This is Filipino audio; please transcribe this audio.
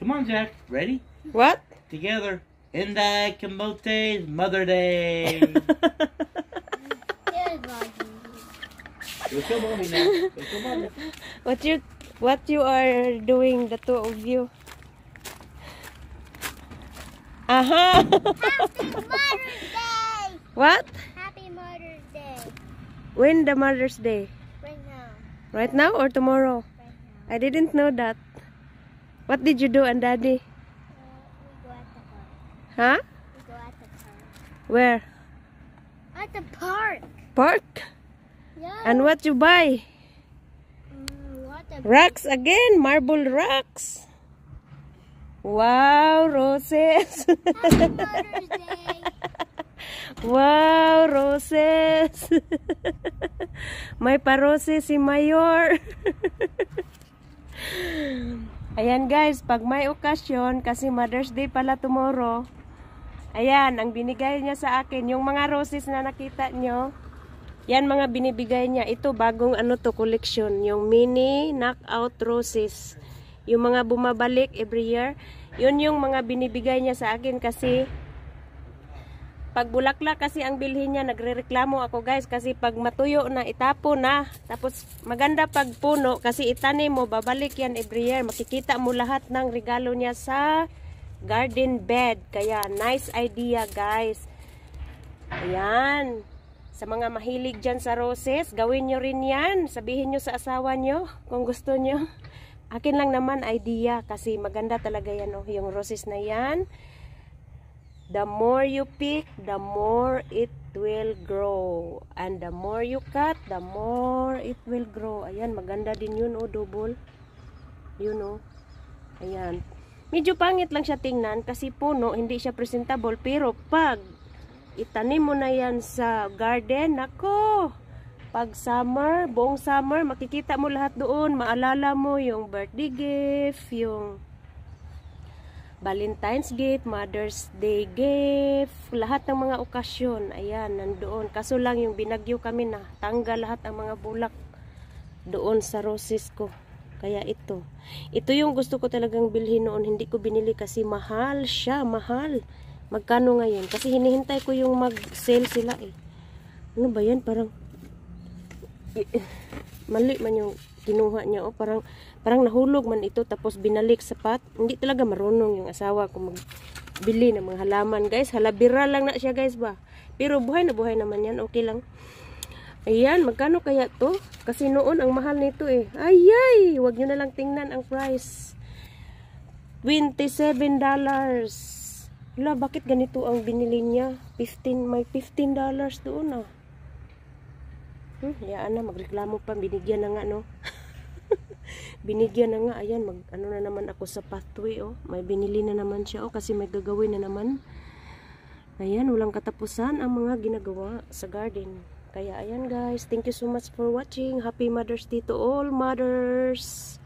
Come on, Jack. Ready? What? Together. Indai Kimbote's Mother Day. what you what you are doing the two of you? Uh-huh. Happy Mother's Day. What? Happy Mother's Day. When the Mother's Day? Right now. Right now or tomorrow? Right now. I didn't know that. What did you do and daddy? Uh, we huh? We go at the park. Where? At the park. Park? Yeah. And what you buy? Mm, rocks again, marble rocks. Wow, roses. wow, roses. May parose si Mayor. Ayan guys, pag may okasyon, kasi Mother's Day pala tomorrow, ayan, ang binigay niya sa akin, yung mga roses na nakita nyo, yan mga binibigay niya, ito bagong ano to collection, yung mini knockout roses, yung mga bumabalik every year, yun yung mga binibigay niya sa akin kasi pag bulaklak kasi ang bilhin niya, nagrereklamo ako guys kasi pag matuyo na, itapo na. Tapos maganda pag puno kasi itanim mo, babalik yan every year. Makikita mo lahat ng regalo niya sa garden bed. Kaya nice idea guys. Ayan. Sa mga mahilig dyan sa roses, gawin nyo rin yan. Sabihin nyo sa asawa nyo kung gusto nyo. Akin lang naman idea kasi maganda talaga yan oh, yung roses na yan. The more you pick, the more it will grow. And the more you cut, the more it will grow. Ayan, maganda din yun, oh, double. Yun, oh. Ayan. Medyo pangit lang siya tingnan kasi puno, hindi siya presentable. Pero pag itanim mo na yan sa garden, nako! Pag summer, buong summer, makikita mo lahat doon. Maalala mo yung birthday gift, yung Valentine's gift, Mother's Day gift, lahat ng mga okasyon, ayan, nandoon. Kaso lang yung binagyo kami na tanggal lahat ang mga bulak doon sa roses ko. Kaya ito. Ito yung gusto ko talagang bilhin noon. Hindi ko binili kasi mahal siya, mahal. Magkano ngayon? Kasi hinihintay ko yung mag-sale sila eh. Ano ba yan? Parang mali man yung kinuha niya. Oh, parang, parang nahulog man ito tapos binalik sa pot. Hindi talaga marunong yung asawa kung magbili ng mga halaman guys. Halabira lang na siya guys ba. Pero buhay na buhay naman yan. Okay lang. Ayan, magkano kaya to? Kasi noon ang mahal nito eh. Ayay! wag nyo na lang tingnan ang price. $27. dollars Wala, bakit ganito ang binili niya? 15, may $15 dollars doon ah. Hmm, yaan na, magreklamo pa. Binigyan na nga no. binigyan na nga ayan mag ano na naman ako sa pathway oh may binili na naman siya oh kasi may gagawin na naman ayan walang katapusan ang mga ginagawa sa garden kaya ayan guys thank you so much for watching happy mothers day to all mothers